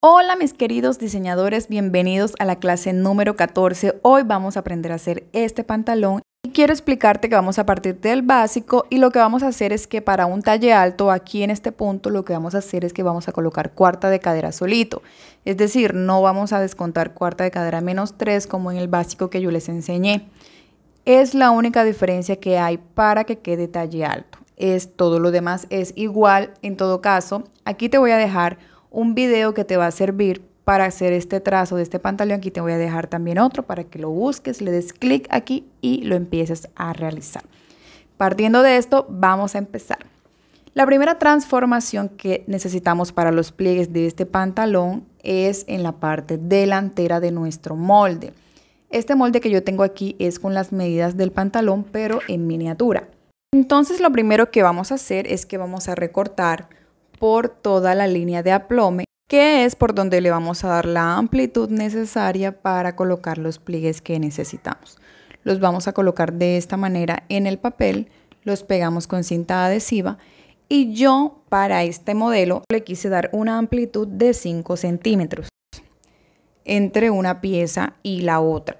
Hola mis queridos diseñadores, bienvenidos a la clase número 14. Hoy vamos a aprender a hacer este pantalón y quiero explicarte que vamos a partir del básico y lo que vamos a hacer es que para un talle alto, aquí en este punto, lo que vamos a hacer es que vamos a colocar cuarta de cadera solito. Es decir, no vamos a descontar cuarta de cadera menos 3 como en el básico que yo les enseñé. Es la única diferencia que hay para que quede talle alto. Es todo lo demás es igual en todo caso. Aquí te voy a dejar un video que te va a servir para hacer este trazo de este pantalón. Aquí te voy a dejar también otro para que lo busques, le des clic aquí y lo empieces a realizar. Partiendo de esto, vamos a empezar. La primera transformación que necesitamos para los pliegues de este pantalón es en la parte delantera de nuestro molde. Este molde que yo tengo aquí es con las medidas del pantalón, pero en miniatura. Entonces lo primero que vamos a hacer es que vamos a recortar por toda la línea de aplome, que es por donde le vamos a dar la amplitud necesaria para colocar los pliegues que necesitamos. Los vamos a colocar de esta manera en el papel, los pegamos con cinta adhesiva y yo para este modelo le quise dar una amplitud de 5 centímetros entre una pieza y la otra.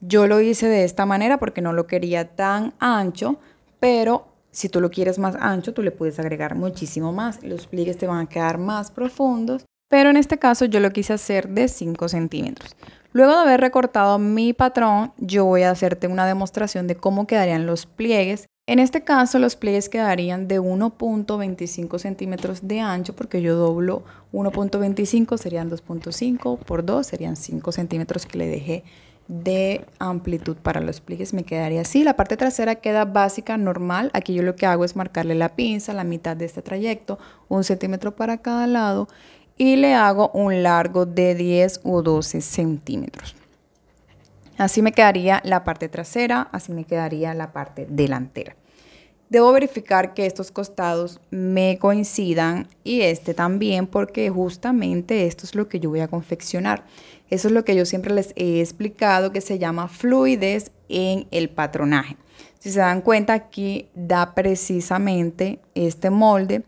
Yo lo hice de esta manera porque no lo quería tan ancho, pero si tú lo quieres más ancho, tú le puedes agregar muchísimo más. Los pliegues te van a quedar más profundos, pero en este caso yo lo quise hacer de 5 centímetros. Luego de haber recortado mi patrón, yo voy a hacerte una demostración de cómo quedarían los pliegues. En este caso los pliegues quedarían de 1.25 centímetros de ancho porque yo doblo 1.25, serían 2.5 por 2, serían 5 centímetros que le dejé de amplitud para los pliegues me quedaría así. La parte trasera queda básica, normal. Aquí yo lo que hago es marcarle la pinza, la mitad de este trayecto, un centímetro para cada lado y le hago un largo de 10 o 12 centímetros. Así me quedaría la parte trasera, así me quedaría la parte delantera. Debo verificar que estos costados me coincidan y este también porque justamente esto es lo que yo voy a confeccionar. Eso es lo que yo siempre les he explicado que se llama fluidez en el patronaje. Si se dan cuenta, aquí da precisamente este molde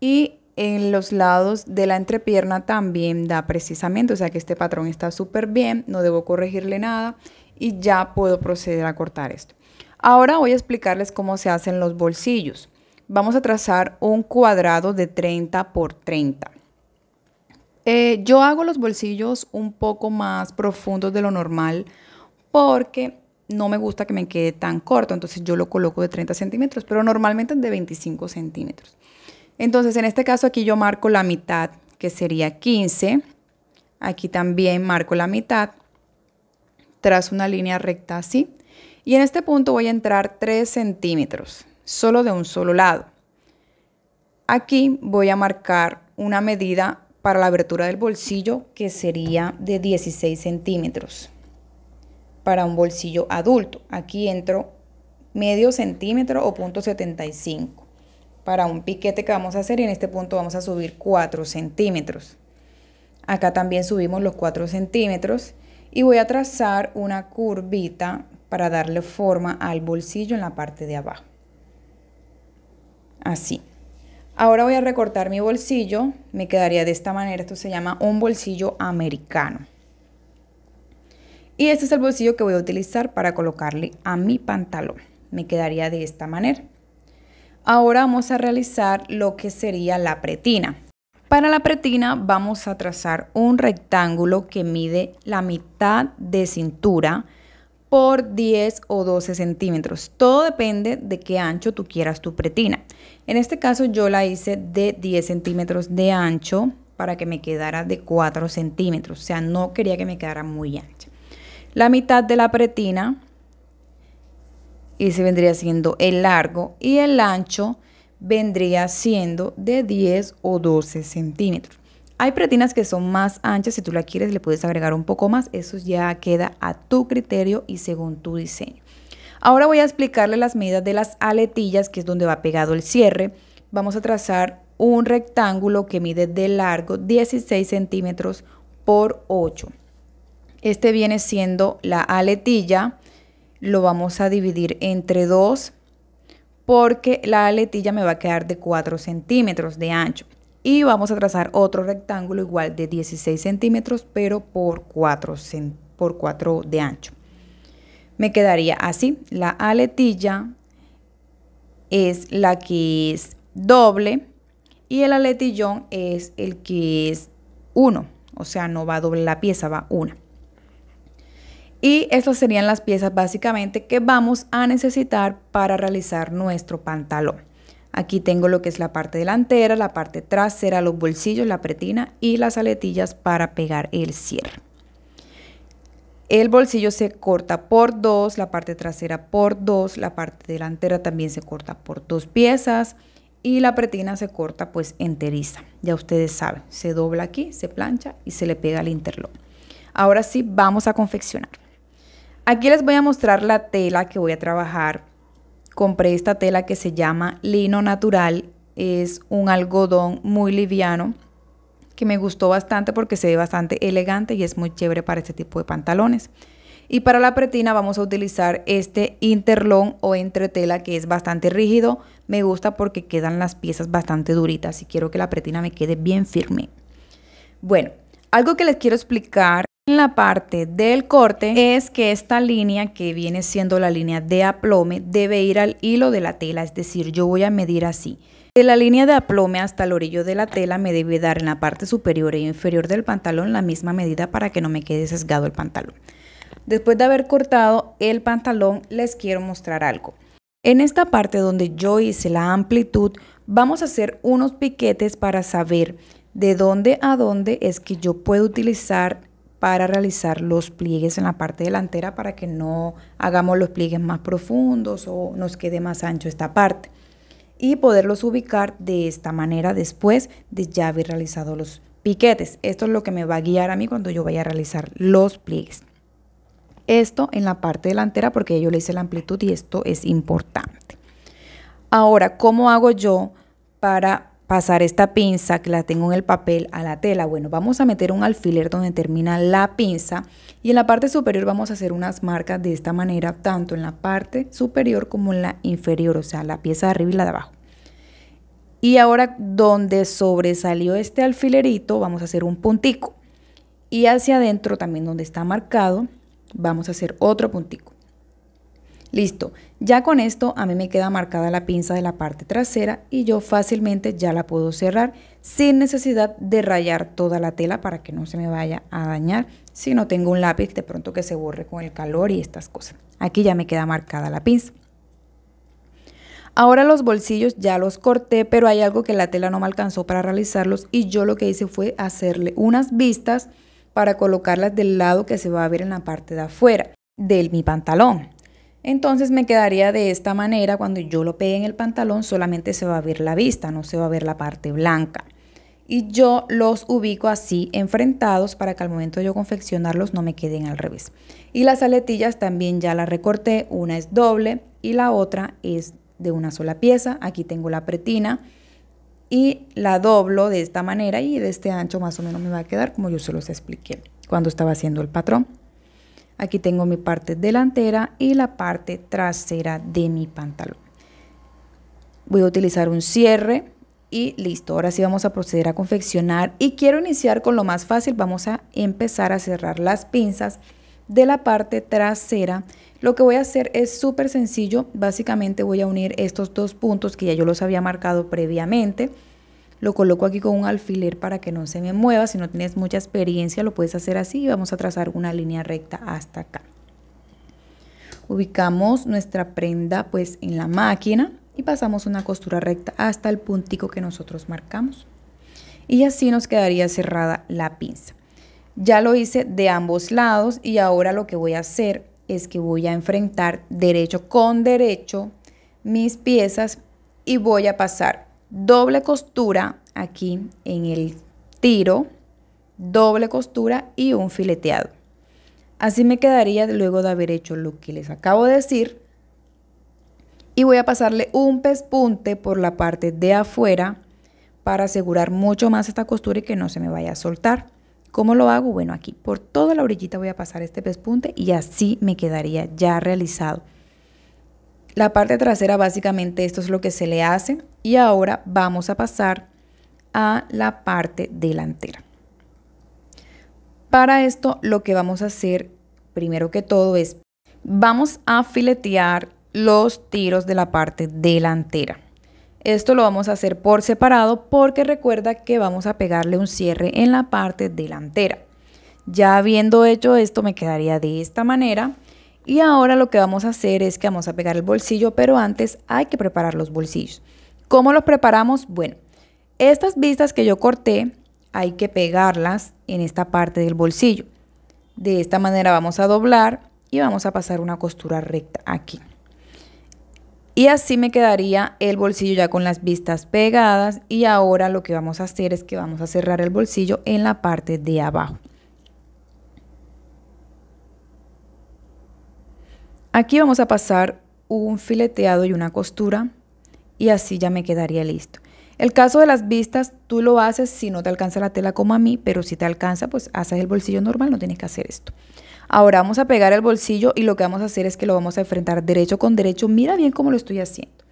y en los lados de la entrepierna también da precisamente, o sea que este patrón está súper bien, no debo corregirle nada y ya puedo proceder a cortar esto. Ahora voy a explicarles cómo se hacen los bolsillos. Vamos a trazar un cuadrado de 30 por 30. Eh, yo hago los bolsillos un poco más profundos de lo normal porque no me gusta que me quede tan corto, entonces yo lo coloco de 30 centímetros, pero normalmente de 25 centímetros. Entonces en este caso aquí yo marco la mitad, que sería 15. Aquí también marco la mitad, tras una línea recta así. Y en este punto voy a entrar 3 centímetros, solo de un solo lado. Aquí voy a marcar una medida para la abertura del bolsillo que sería de 16 centímetros para un bolsillo adulto. Aquí entro medio centímetro o punto 75 para un piquete que vamos a hacer y en este punto vamos a subir 4 centímetros. Acá también subimos los 4 centímetros y voy a trazar una curvita para darle forma al bolsillo en la parte de abajo. Así. Ahora voy a recortar mi bolsillo, me quedaría de esta manera, esto se llama un bolsillo americano. Y este es el bolsillo que voy a utilizar para colocarle a mi pantalón, me quedaría de esta manera. Ahora vamos a realizar lo que sería la pretina. Para la pretina vamos a trazar un rectángulo que mide la mitad de cintura por 10 o 12 centímetros. Todo depende de qué ancho tú quieras tu pretina. En este caso yo la hice de 10 centímetros de ancho para que me quedara de 4 centímetros. O sea, no quería que me quedara muy ancha. La mitad de la pretina y se vendría siendo el largo y el ancho vendría siendo de 10 o 12 centímetros. Hay pretinas que son más anchas, si tú la quieres le puedes agregar un poco más, eso ya queda a tu criterio y según tu diseño. Ahora voy a explicarle las medidas de las aletillas, que es donde va pegado el cierre. Vamos a trazar un rectángulo que mide de largo 16 centímetros por 8. Este viene siendo la aletilla, lo vamos a dividir entre dos porque la aletilla me va a quedar de 4 centímetros de ancho y vamos a trazar otro rectángulo igual de 16 centímetros pero por 4, de ancho me quedaría así la aletilla es la que es doble y el aletillón es el que es 1 o sea no va doble la pieza va una y estas serían las piezas básicamente que vamos a necesitar para realizar nuestro pantalón Aquí tengo lo que es la parte delantera, la parte trasera, los bolsillos, la pretina y las aletillas para pegar el cierre. El bolsillo se corta por dos, la parte trasera por dos, la parte delantera también se corta por dos piezas y la pretina se corta pues enteriza. Ya ustedes saben, se dobla aquí, se plancha y se le pega el interlock. Ahora sí, vamos a confeccionar. Aquí les voy a mostrar la tela que voy a trabajar compré esta tela que se llama lino natural. Es un algodón muy liviano que me gustó bastante porque se ve bastante elegante y es muy chévere para este tipo de pantalones. Y para la pretina vamos a utilizar este interlón o entretela que es bastante rígido. Me gusta porque quedan las piezas bastante duritas y quiero que la pretina me quede bien firme. Bueno, algo que les quiero explicar en la parte del corte es que esta línea que viene siendo la línea de aplome debe ir al hilo de la tela, es decir, yo voy a medir así. De la línea de aplome hasta el orillo de la tela me debe dar en la parte superior e inferior del pantalón la misma medida para que no me quede sesgado el pantalón. Después de haber cortado el pantalón les quiero mostrar algo. En esta parte donde yo hice la amplitud vamos a hacer unos piquetes para saber de dónde a dónde es que yo puedo utilizar para realizar los pliegues en la parte delantera para que no hagamos los pliegues más profundos o nos quede más ancho esta parte y poderlos ubicar de esta manera después de ya haber realizado los piquetes. Esto es lo que me va a guiar a mí cuando yo vaya a realizar los pliegues. Esto en la parte delantera porque yo le hice la amplitud y esto es importante. Ahora, ¿cómo hago yo para pasar esta pinza que la tengo en el papel a la tela. Bueno, vamos a meter un alfiler donde termina la pinza y en la parte superior vamos a hacer unas marcas de esta manera, tanto en la parte superior como en la inferior, o sea, la pieza de arriba y la de abajo. Y ahora donde sobresalió este alfilerito vamos a hacer un puntico. Y hacia adentro también donde está marcado vamos a hacer otro puntico. Listo, ya con esto a mí me queda marcada la pinza de la parte trasera y yo fácilmente ya la puedo cerrar sin necesidad de rayar toda la tela para que no se me vaya a dañar si no tengo un lápiz de pronto que se borre con el calor y estas cosas. Aquí ya me queda marcada la pinza. Ahora los bolsillos ya los corté, pero hay algo que la tela no me alcanzó para realizarlos y yo lo que hice fue hacerle unas vistas para colocarlas del lado que se va a ver en la parte de afuera de mi pantalón. Entonces me quedaría de esta manera, cuando yo lo pegue en el pantalón solamente se va a ver la vista, no se va a ver la parte blanca. Y yo los ubico así enfrentados para que al momento de yo confeccionarlos no me queden al revés. Y las aletillas también ya las recorté, una es doble y la otra es de una sola pieza. Aquí tengo la pretina y la doblo de esta manera y de este ancho más o menos me va a quedar como yo se los expliqué cuando estaba haciendo el patrón. Aquí tengo mi parte delantera y la parte trasera de mi pantalón. Voy a utilizar un cierre y listo. Ahora sí vamos a proceder a confeccionar y quiero iniciar con lo más fácil. Vamos a empezar a cerrar las pinzas de la parte trasera. Lo que voy a hacer es súper sencillo. Básicamente voy a unir estos dos puntos que ya yo los había marcado previamente lo coloco aquí con un alfiler para que no se me mueva. Si no tienes mucha experiencia lo puedes hacer así. Vamos a trazar una línea recta hasta acá. Ubicamos nuestra prenda pues en la máquina y pasamos una costura recta hasta el puntico que nosotros marcamos. Y así nos quedaría cerrada la pinza. Ya lo hice de ambos lados y ahora lo que voy a hacer es que voy a enfrentar derecho con derecho mis piezas y voy a pasar doble costura aquí en el tiro, doble costura y un fileteado. Así me quedaría luego de haber hecho lo que les acabo de decir. Y voy a pasarle un pespunte por la parte de afuera para asegurar mucho más esta costura y que no se me vaya a soltar. ¿Cómo lo hago? Bueno, aquí por toda la orillita voy a pasar este pespunte y así me quedaría ya realizado. La parte trasera básicamente esto es lo que se le hace y ahora vamos a pasar a la parte delantera. Para esto lo que vamos a hacer primero que todo es vamos a filetear los tiros de la parte delantera. Esto lo vamos a hacer por separado porque recuerda que vamos a pegarle un cierre en la parte delantera. Ya habiendo hecho esto me quedaría de esta manera y ahora lo que vamos a hacer es que vamos a pegar el bolsillo, pero antes hay que preparar los bolsillos. ¿Cómo los preparamos? Bueno, estas vistas que yo corté hay que pegarlas en esta parte del bolsillo. De esta manera vamos a doblar y vamos a pasar una costura recta aquí. Y así me quedaría el bolsillo ya con las vistas pegadas y ahora lo que vamos a hacer es que vamos a cerrar el bolsillo en la parte de abajo. Aquí vamos a pasar un fileteado y una costura y así ya me quedaría listo. El caso de las vistas, tú lo haces si no te alcanza la tela como a mí, pero si te alcanza, pues haces el bolsillo normal, no tienes que hacer esto. Ahora vamos a pegar el bolsillo y lo que vamos a hacer es que lo vamos a enfrentar derecho con derecho. Mira bien cómo lo estoy haciendo.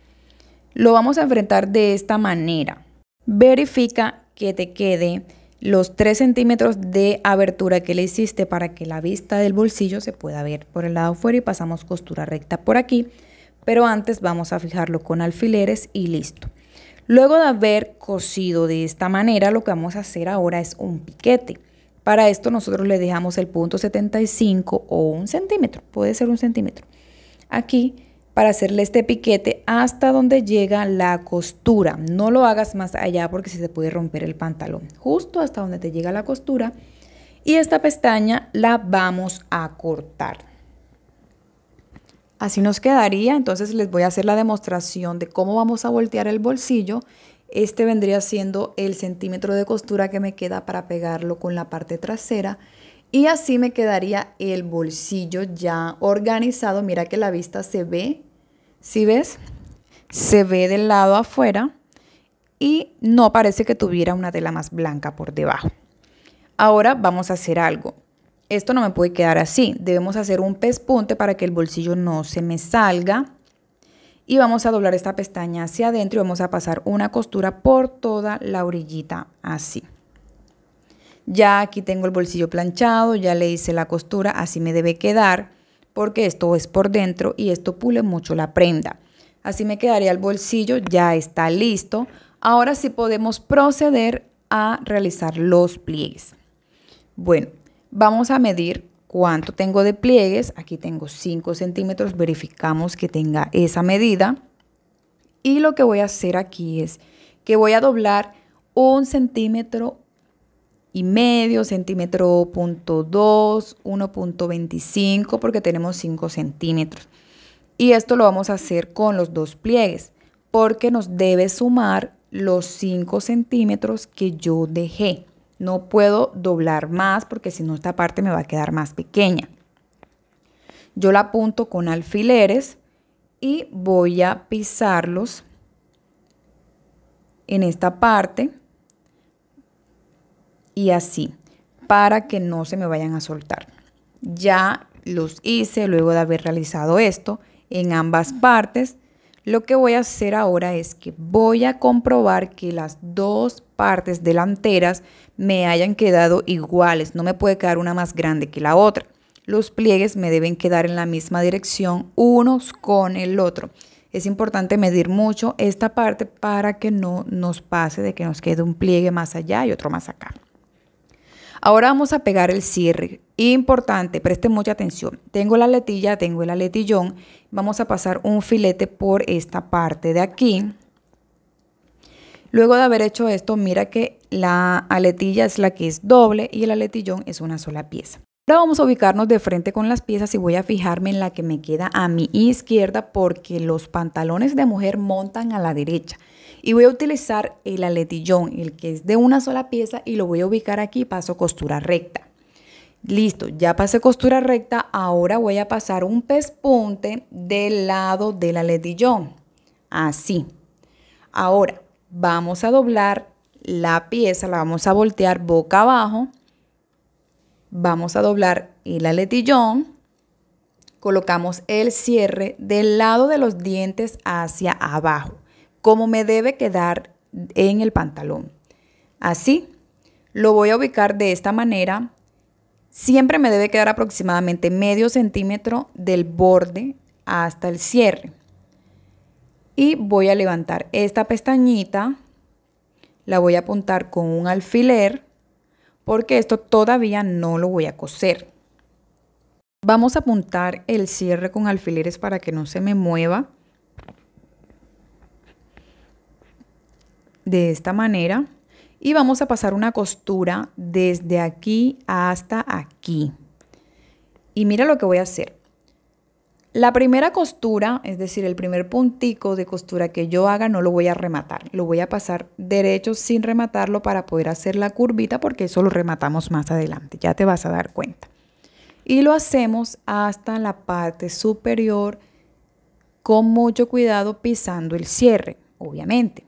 Lo vamos a enfrentar de esta manera. Verifica que te quede los 3 centímetros de abertura que le hiciste para que la vista del bolsillo se pueda ver por el lado afuera y pasamos costura recta por aquí, pero antes vamos a fijarlo con alfileres y listo. Luego de haber cosido de esta manera, lo que vamos a hacer ahora es un piquete. Para esto nosotros le dejamos el punto 75 o un centímetro, puede ser un centímetro. Aquí para hacerle este piquete hasta donde llega la costura. No lo hagas más allá porque se te puede romper el pantalón. Justo hasta donde te llega la costura. Y esta pestaña la vamos a cortar. Así nos quedaría. Entonces les voy a hacer la demostración de cómo vamos a voltear el bolsillo. Este vendría siendo el centímetro de costura que me queda para pegarlo con la parte trasera. Y así me quedaría el bolsillo ya organizado. Mira que la vista se ve, si ¿sí ves? Se ve del lado afuera y no parece que tuviera una tela más blanca por debajo. Ahora vamos a hacer algo. Esto no me puede quedar así. Debemos hacer un pespunte para que el bolsillo no se me salga. Y vamos a doblar esta pestaña hacia adentro y vamos a pasar una costura por toda la orillita así ya aquí tengo el bolsillo planchado, ya le hice la costura, así me debe quedar, porque esto es por dentro y esto pule mucho la prenda. Así me quedaría el bolsillo, ya está listo. Ahora sí podemos proceder a realizar los pliegues. Bueno, vamos a medir cuánto tengo de pliegues. Aquí tengo 5 centímetros, verificamos que tenga esa medida. Y lo que voy a hacer aquí es que voy a doblar un centímetro y medio, centímetro punto 2, 1.25 porque tenemos 5 centímetros. Y esto lo vamos a hacer con los dos pliegues porque nos debe sumar los 5 centímetros que yo dejé. No puedo doblar más porque si no esta parte me va a quedar más pequeña. Yo la apunto con alfileres y voy a pisarlos en esta parte y así, para que no se me vayan a soltar. Ya los hice luego de haber realizado esto en ambas partes. Lo que voy a hacer ahora es que voy a comprobar que las dos partes delanteras me hayan quedado iguales. No me puede quedar una más grande que la otra. Los pliegues me deben quedar en la misma dirección unos con el otro. Es importante medir mucho esta parte para que no nos pase de que nos quede un pliegue más allá y otro más acá. Ahora vamos a pegar el cierre. Importante, presten mucha atención. Tengo la letilla, tengo el aletillón. Vamos a pasar un filete por esta parte de aquí. Luego de haber hecho esto, mira que la aletilla es la que es doble y el aletillón es una sola pieza. Ahora vamos a ubicarnos de frente con las piezas y voy a fijarme en la que me queda a mi izquierda porque los pantalones de mujer montan a la derecha y voy a utilizar el aletillón, el que es de una sola pieza y lo voy a ubicar aquí, paso costura recta. Listo, ya pasé costura recta, ahora voy a pasar un pespunte del lado del aletillón, así. Ahora vamos a doblar la pieza, la vamos a voltear boca abajo, vamos a doblar el aletillón, colocamos el cierre del lado de los dientes hacia abajo como me debe quedar en el pantalón. Así, lo voy a ubicar de esta manera. Siempre me debe quedar aproximadamente medio centímetro del borde hasta el cierre. Y voy a levantar esta pestañita, la voy a apuntar con un alfiler, porque esto todavía no lo voy a coser. Vamos a apuntar el cierre con alfileres para que no se me mueva. de esta manera y vamos a pasar una costura desde aquí hasta aquí. Y mira lo que voy a hacer. La primera costura, es decir, el primer puntico de costura que yo haga, no lo voy a rematar. Lo voy a pasar derecho sin rematarlo para poder hacer la curvita porque eso lo rematamos más adelante. Ya te vas a dar cuenta. Y lo hacemos hasta la parte superior con mucho cuidado pisando el cierre, obviamente.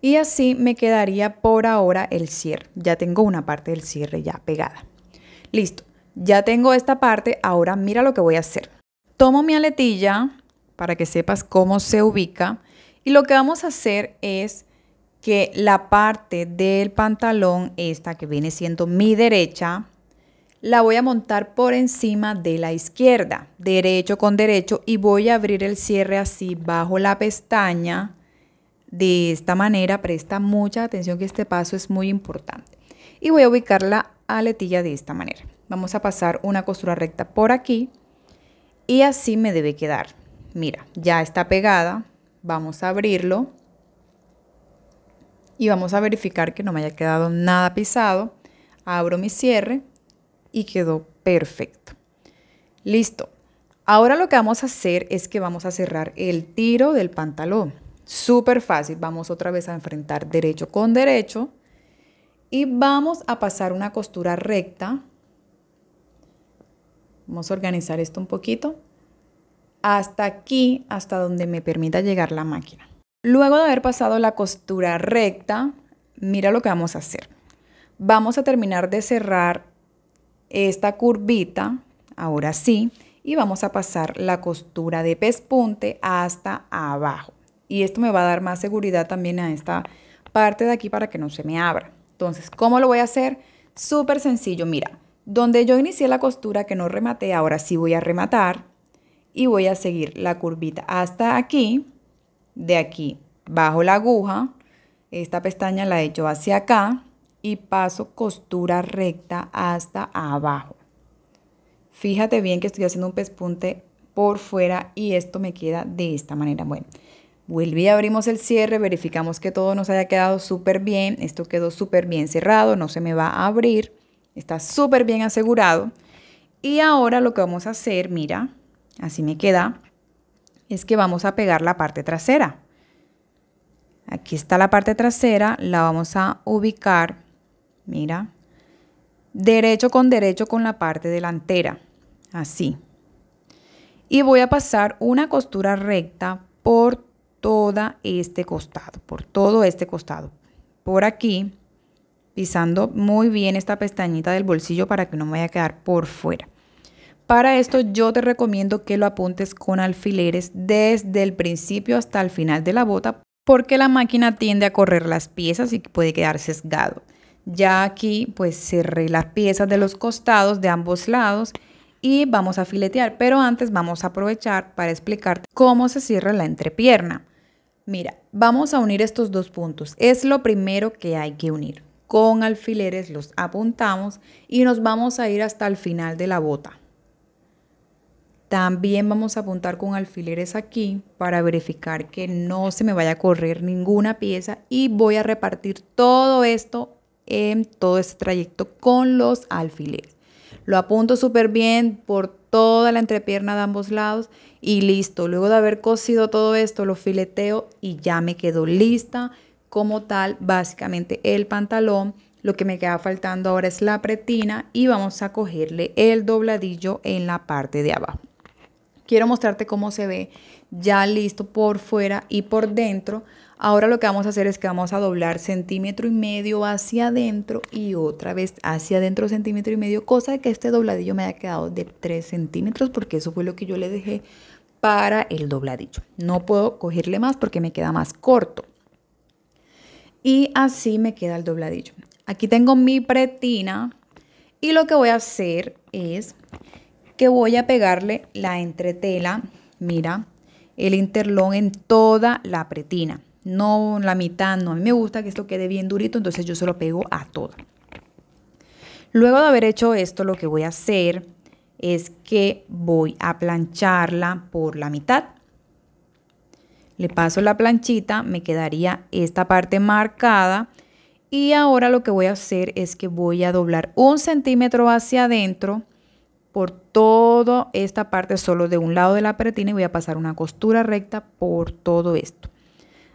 Y así me quedaría por ahora el cierre. Ya tengo una parte del cierre ya pegada. Listo, ya tengo esta parte, ahora mira lo que voy a hacer. Tomo mi aletilla para que sepas cómo se ubica y lo que vamos a hacer es que la parte del pantalón, esta que viene siendo mi derecha, la voy a montar por encima de la izquierda, derecho con derecho y voy a abrir el cierre así bajo la pestaña de esta manera, presta mucha atención que este paso es muy importante. Y voy a ubicar la aletilla de esta manera. Vamos a pasar una costura recta por aquí y así me debe quedar. Mira, ya está pegada. Vamos a abrirlo y vamos a verificar que no me haya quedado nada pisado. Abro mi cierre y quedó perfecto. Listo. Ahora lo que vamos a hacer es que vamos a cerrar el tiro del pantalón. Súper fácil. Vamos otra vez a enfrentar derecho con derecho. Y vamos a pasar una costura recta. Vamos a organizar esto un poquito. Hasta aquí, hasta donde me permita llegar la máquina. Luego de haber pasado la costura recta, mira lo que vamos a hacer. Vamos a terminar de cerrar esta curvita, ahora sí, y vamos a pasar la costura de pespunte hasta abajo y esto me va a dar más seguridad también a esta parte de aquí para que no se me abra. Entonces, ¿cómo lo voy a hacer? Súper sencillo, mira, donde yo inicié la costura que no rematé, ahora sí voy a rematar y voy a seguir la curvita hasta aquí, de aquí bajo la aguja, esta pestaña la echo hacia acá y paso costura recta hasta abajo. Fíjate bien que estoy haciendo un pespunte por fuera y esto me queda de esta manera. Bueno, Vuelve abrimos el cierre, verificamos que todo nos haya quedado súper bien. Esto quedó súper bien cerrado, no se me va a abrir. Está súper bien asegurado. Y ahora lo que vamos a hacer, mira, así me queda, es que vamos a pegar la parte trasera. Aquí está la parte trasera, la vamos a ubicar, mira, derecho con derecho con la parte delantera, así. Y voy a pasar una costura recta por todo este costado, por todo este costado. Por aquí, pisando muy bien esta pestañita del bolsillo para que no me vaya a quedar por fuera. Para esto yo te recomiendo que lo apuntes con alfileres desde el principio hasta el final de la bota porque la máquina tiende a correr las piezas y puede quedar sesgado. Ya aquí pues cerré las piezas de los costados de ambos lados y vamos a filetear, pero antes vamos a aprovechar para explicarte cómo se cierra la entrepierna. Mira, vamos a unir estos dos puntos. Es lo primero que hay que unir. Con alfileres los apuntamos y nos vamos a ir hasta el final de la bota. También vamos a apuntar con alfileres aquí para verificar que no se me vaya a correr ninguna pieza y voy a repartir todo esto en todo este trayecto con los alfileres. Lo apunto súper bien por toda la entrepierna de ambos lados y listo. Luego de haber cosido todo esto, lo fileteo y ya me quedó lista como tal básicamente el pantalón. Lo que me queda faltando ahora es la pretina y vamos a cogerle el dobladillo en la parte de abajo. Quiero mostrarte cómo se ve ya listo por fuera y por dentro Ahora lo que vamos a hacer es que vamos a doblar centímetro y medio hacia adentro y otra vez hacia adentro centímetro y medio, cosa de que este dobladillo me haya quedado de 3 centímetros porque eso fue lo que yo le dejé para el dobladillo. No puedo cogerle más porque me queda más corto. Y así me queda el dobladillo. Aquí tengo mi pretina y lo que voy a hacer es que voy a pegarle la entretela, mira, el interlón en toda la pretina no la mitad, no, a mí me gusta que esto quede bien durito, entonces yo se lo pego a todo. Luego de haber hecho esto, lo que voy a hacer es que voy a plancharla por la mitad. Le paso la planchita, me quedaría esta parte marcada. Y ahora lo que voy a hacer es que voy a doblar un centímetro hacia adentro por toda esta parte, solo de un lado de la pretina y voy a pasar una costura recta por todo esto.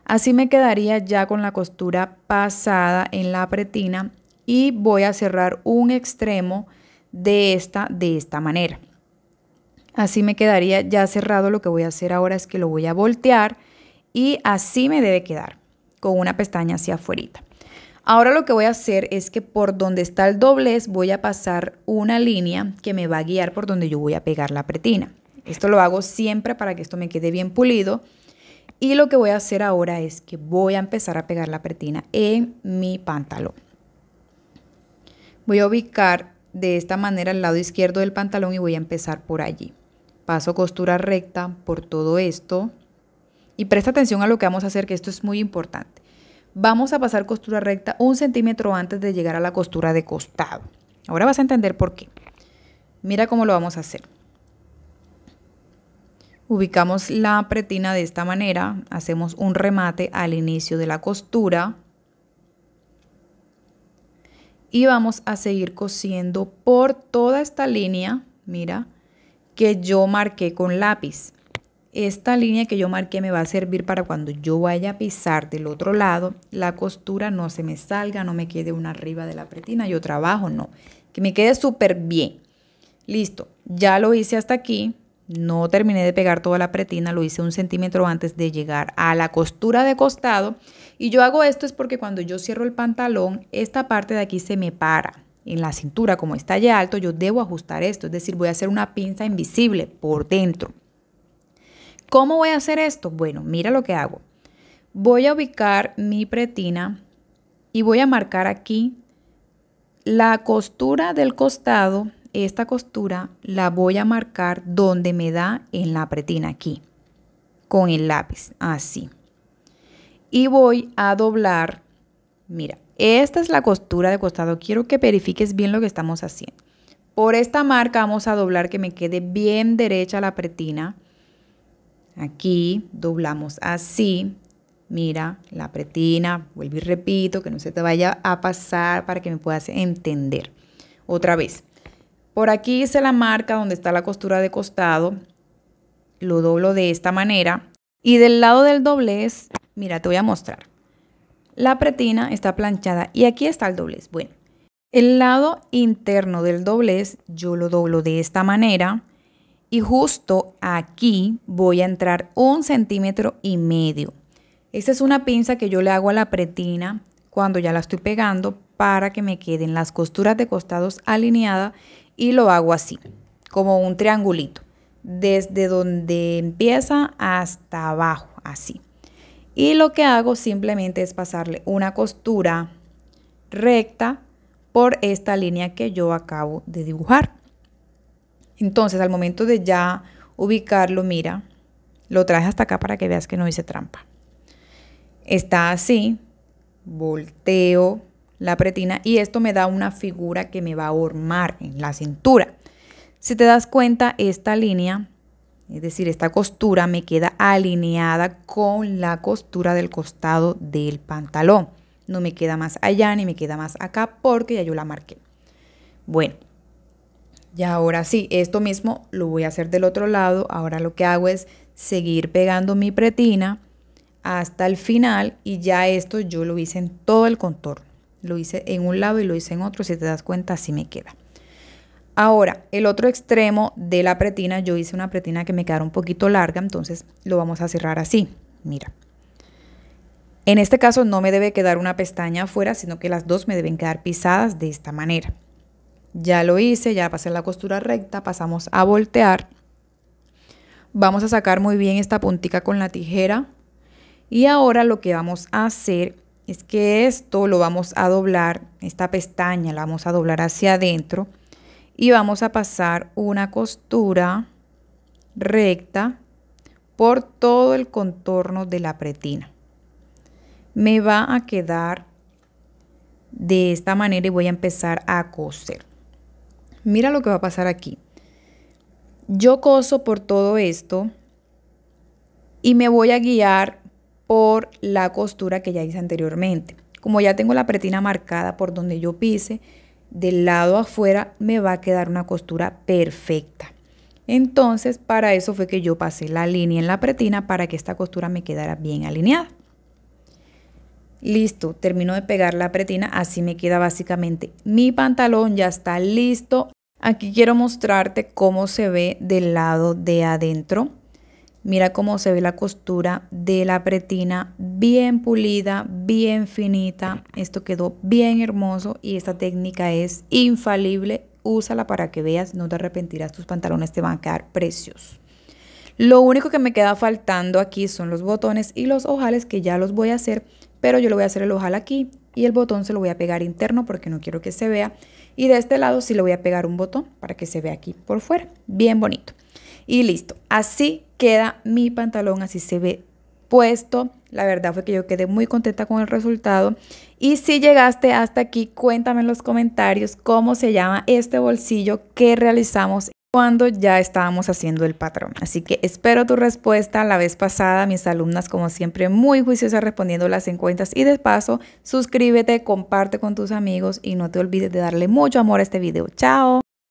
Así me quedaría ya con la costura pasada en la pretina y voy a cerrar un extremo de esta de esta manera. Así me quedaría ya cerrado. Lo que voy a hacer ahora es que lo voy a voltear y así me debe quedar con una pestaña hacia afuera. Ahora lo que voy a hacer es que por donde está el doblez voy a pasar una línea que me va a guiar por donde yo voy a pegar la pretina. Esto lo hago siempre para que esto me quede bien pulido y lo que voy a hacer ahora es que voy a empezar a pegar la pretina en mi pantalón. Voy a ubicar de esta manera el lado izquierdo del pantalón y voy a empezar por allí. Paso costura recta por todo esto. Y presta atención a lo que vamos a hacer, que esto es muy importante. Vamos a pasar costura recta un centímetro antes de llegar a la costura de costado. Ahora vas a entender por qué. Mira cómo lo vamos a hacer. Ubicamos la pretina de esta manera, hacemos un remate al inicio de la costura y vamos a seguir cosiendo por toda esta línea, mira, que yo marqué con lápiz. Esta línea que yo marqué me va a servir para cuando yo vaya a pisar del otro lado, la costura no se me salga, no me quede una arriba de la pretina, yo trabajo, no, que me quede súper bien. Listo, ya lo hice hasta aquí, no terminé de pegar toda la pretina, lo hice un centímetro antes de llegar a la costura de costado. Y yo hago esto es porque cuando yo cierro el pantalón, esta parte de aquí se me para. En la cintura, como está ya alto, yo debo ajustar esto. Es decir, voy a hacer una pinza invisible por dentro. ¿Cómo voy a hacer esto? Bueno, mira lo que hago. Voy a ubicar mi pretina y voy a marcar aquí la costura del costado esta costura la voy a marcar donde me da en la pretina aquí, con el lápiz, así. Y voy a doblar, mira, esta es la costura de costado, quiero que verifiques bien lo que estamos haciendo. Por esta marca vamos a doblar que me quede bien derecha la pretina. Aquí doblamos así, mira, la pretina, vuelvo y repito, que no se te vaya a pasar para que me puedas entender. Otra vez, por aquí hice la marca donde está la costura de costado. Lo doblo de esta manera. Y del lado del doblez, mira, te voy a mostrar. La pretina está planchada y aquí está el doblez. Bueno, el lado interno del doblez yo lo doblo de esta manera y justo aquí voy a entrar un centímetro y medio. Esta es una pinza que yo le hago a la pretina cuando ya la estoy pegando para que me queden las costuras de costados alineadas y lo hago así, como un triangulito, desde donde empieza hasta abajo, así. Y lo que hago simplemente es pasarle una costura recta por esta línea que yo acabo de dibujar. Entonces, al momento de ya ubicarlo, mira, lo traje hasta acá para que veas que no hice trampa. Está así, volteo, la pretina y esto me da una figura que me va a ormar en la cintura. Si te das cuenta, esta línea, es decir, esta costura me queda alineada con la costura del costado del pantalón. No me queda más allá ni me queda más acá porque ya yo la marqué. Bueno, y ahora sí, esto mismo lo voy a hacer del otro lado. Ahora lo que hago es seguir pegando mi pretina hasta el final y ya esto yo lo hice en todo el contorno. Lo hice en un lado y lo hice en otro. Si te das cuenta, así me queda. Ahora, el otro extremo de la pretina, yo hice una pretina que me quedara un poquito larga, entonces lo vamos a cerrar así. Mira. En este caso no me debe quedar una pestaña afuera, sino que las dos me deben quedar pisadas de esta manera. Ya lo hice, ya pasé la costura recta, pasamos a voltear. Vamos a sacar muy bien esta puntica con la tijera. Y ahora lo que vamos a hacer es que esto lo vamos a doblar, esta pestaña la vamos a doblar hacia adentro y vamos a pasar una costura recta por todo el contorno de la pretina. Me va a quedar de esta manera y voy a empezar a coser. Mira lo que va a pasar aquí. Yo coso por todo esto y me voy a guiar por la costura que ya hice anteriormente. Como ya tengo la pretina marcada por donde yo pise, del lado afuera me va a quedar una costura perfecta. Entonces, para eso fue que yo pasé la línea en la pretina para que esta costura me quedara bien alineada. Listo, termino de pegar la pretina, así me queda básicamente. Mi pantalón ya está listo. Aquí quiero mostrarte cómo se ve del lado de adentro. Mira cómo se ve la costura de la pretina bien pulida, bien finita. Esto quedó bien hermoso y esta técnica es infalible. Úsala para que veas, no te arrepentirás, tus pantalones te van a quedar preciosos. Lo único que me queda faltando aquí son los botones y los ojales que ya los voy a hacer, pero yo lo voy a hacer el ojal aquí y el botón se lo voy a pegar interno porque no quiero que se vea. Y de este lado sí le voy a pegar un botón para que se vea aquí por fuera, bien bonito. Y listo, así queda mi pantalón, así se ve puesto. La verdad fue que yo quedé muy contenta con el resultado. Y si llegaste hasta aquí, cuéntame en los comentarios cómo se llama este bolsillo que realizamos cuando ya estábamos haciendo el patrón. Así que espero tu respuesta. La vez pasada, mis alumnas, como siempre, muy juiciosas respondiendo las encuestas. Y de paso, suscríbete, comparte con tus amigos y no te olvides de darle mucho amor a este video. Chao.